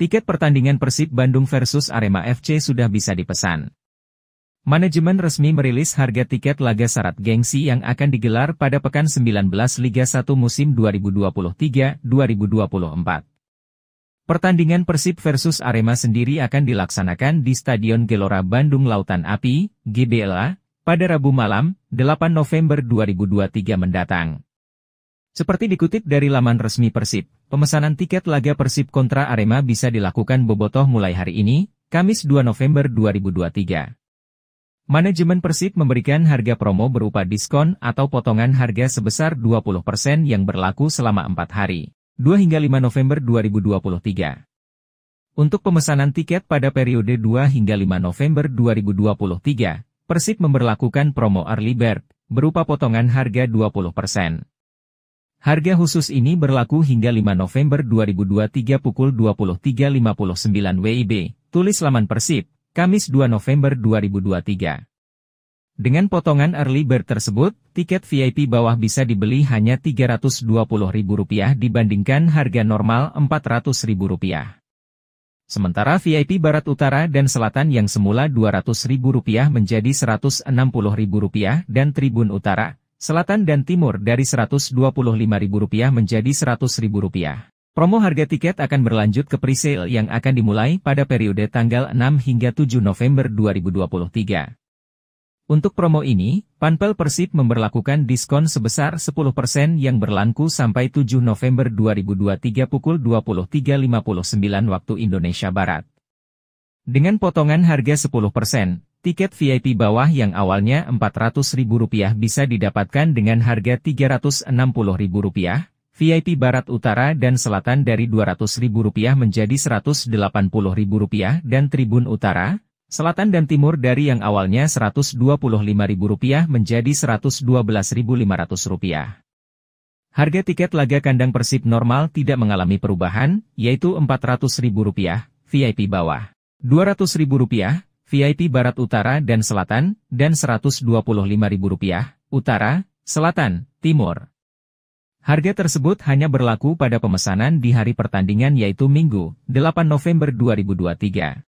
Tiket pertandingan Persib Bandung versus Arema FC sudah bisa dipesan. Manajemen resmi merilis harga tiket laga syarat gengsi yang akan digelar pada pekan 19 Liga 1 musim 2023-2024. Pertandingan Persib versus Arema sendiri akan dilaksanakan di Stadion Gelora Bandung Lautan Api, GBLA, pada Rabu malam, 8 November 2023 mendatang. Seperti dikutip dari laman resmi Persib, pemesanan tiket laga Persib kontra Arema bisa dilakukan Bobotoh mulai hari ini, Kamis 2 November 2023. Manajemen Persib memberikan harga promo berupa diskon atau potongan harga sebesar 20% yang berlaku selama 4 hari, 2 hingga 5 November 2023. Untuk pemesanan tiket pada periode 2 hingga 5 November 2023, Persib memberlakukan promo early bird berupa potongan harga 20%. Harga khusus ini berlaku hingga 5 November 2023 pukul 23.59 WIB, tulis laman Persib, Kamis 2 November 2023. Dengan potongan early bird tersebut, tiket VIP bawah bisa dibeli hanya Rp320.000 dibandingkan harga normal Rp400.000. Sementara VIP Barat Utara dan Selatan yang semula Rp200.000 menjadi Rp160.000 dan Tribun Utara, Selatan dan Timur dari Rp125.000 menjadi Rp100.000. Promo harga tiket akan berlanjut ke presale yang akan dimulai pada periode tanggal 6 hingga 7 November 2023. Untuk promo ini, Panpel Persib memberlakukan diskon sebesar 10% yang berlaku sampai 7 November 2023 pukul 23.59 waktu Indonesia Barat. Dengan potongan harga 10%, Tiket VIP bawah yang awalnya Rp400.000 bisa didapatkan dengan harga Rp360.000, VIP Barat Utara dan Selatan dari Rp200.000 menjadi Rp180.000 dan Tribun Utara, Selatan dan Timur dari yang awalnya Rp125.000 menjadi Rp112.500. Harga tiket laga kandang Persib normal tidak mengalami perubahan, yaitu Rp400.000, VIP bawah Rp200.000, VIP Barat Utara dan Selatan, dan Rp125.000, Utara, Selatan, Timur. Harga tersebut hanya berlaku pada pemesanan di hari pertandingan yaitu Minggu, 8 November 2023.